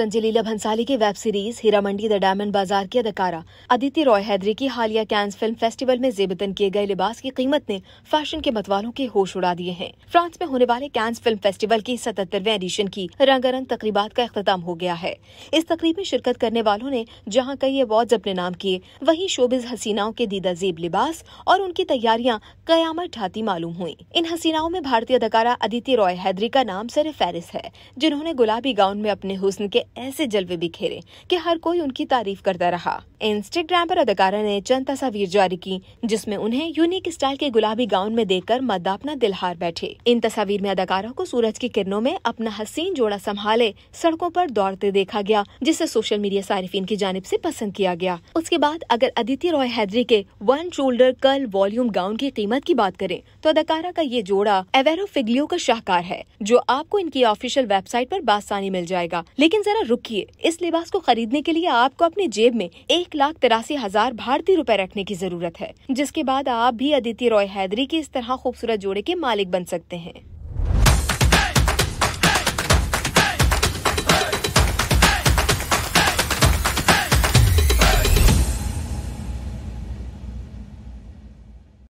संजय लीला भंसाली की web series Heera Mandi the diamond bazaar की अदाकारा अदिति रॉय हैदरी की हालिया कैंस फिल्म फेस्टिवल में जेबतन किए गए लिबास की कीमत ने फैशन के मतवालों के होश उड़ा दिए हैं फ्रांस में होने वाले कैंस फिल्म फेस्टिवल की सतहत्तरवे एडिशन की रंगारंग तकरीबात का अख्ताम हो गया है इस तकरीब में शिरकत करने वालों ने जहाँ कई अवार्ड अपने नाम किए वही शोबिज हसीनाओं के दीदा जेब लिबास और उनकी तैयारियाँ कयामत ढाती मालूम हुई इन हसीनाओं में भारतीय अदाकारा अदिति रॉय हैदरी का नाम सर फहरिस है जिन्होंने गुलाबी गाउन में अपने हुस्न के ऐसे जलवे बिखेरे कि हर कोई उनकी तारीफ करता रहा इंस्टाग्राम पर अदाकारा ने चंद तस्वीर जारी की जिसमें उन्हें यूनिक स्टाइल के गुलाबी गाउन में देखकर मतदा अपना दिलहार बैठे इन तस्वीर में अदाकारा को सूरज की किरणों में अपना हसीन जोड़ा संभाले सड़कों पर दौड़ते देखा गया जिसे सोशल मीडिया सार्फिन की जानब ऐसी पसंद किया गया उसके बाद अगर अदिति रॉय हैदरी के one shoulder curl volume gown की कीमत की बात करें तो अदाकारा का ये जोड़ा एवेरो फिगलियो का शाहकार है जो आपको इनकी ऑफिशियल वेबसाइट आरोप बासानी मिल जाएगा लेकिन जरा रुकिए इस लिबास को खरीदने के लिए आपको अपने जेब में एक लाख तिरासी हजार भारतीय रुपए रखने की जरूरत है जिसके बाद आप भी अदिति रॉय हैदरी की इस तरह खूबसूरत जोड़े के मालिक बन सकते हैं